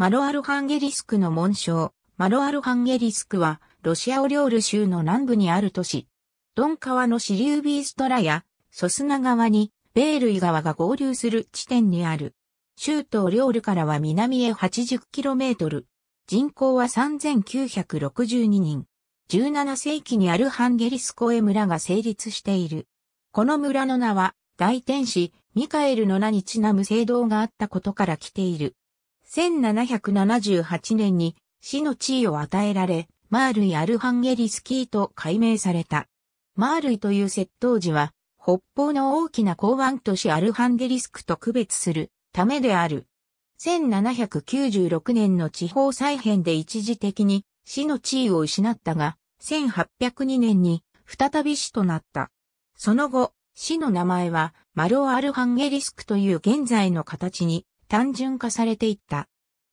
マロアルハンゲリスクの紋章。マロアルハンゲリスクは、ロシアオリオール州の南部にある都市。ドン川の支流ビーストラや、ソスナ川に、ベールイ川が合流する地点にある。州都オリオールからは南へ 80km。人口は3962人。17世紀にあるハンゲリスコエ村が成立している。この村の名は、大天使、ミカエルの名にちなむ聖堂があったことから来ている。1778年に市の地位を与えられ、マールイ・アルハンゲリスキーと改名された。マールイという窃盗時は、北方の大きな港湾都市アルハンゲリスクと区別するためである。1796年の地方再編で一時的に市の地位を失ったが、1802年に再び市となった。その後、市の名前はマロアルハンゲリスクという現在の形に単純化されていった。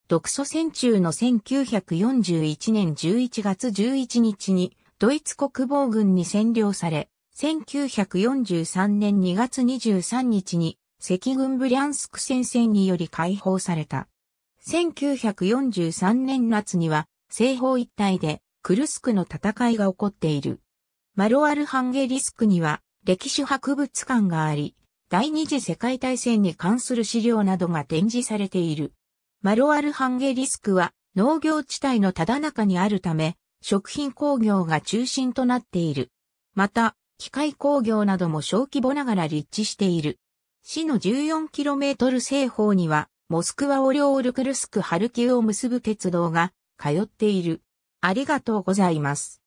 独ソ戦中の1941年11月11日にドイツ国防軍に占領され、1943年2月23日に赤軍ブリャンスク戦線により解放された。1943年夏には西方一帯でクルスクの戦いが起こっている。マロアルハンゲリスクには歴史博物館があり、第二次世界大戦に関する資料などが展示されている。マロアルハンゲリスクは農業地帯のただ中にあるため、食品工業が中心となっている。また、機械工業なども小規模ながら立地している。市の 14km 西方には、モスクワオリオールクルスクハルキウを結ぶ鉄道が通っている。ありがとうございます。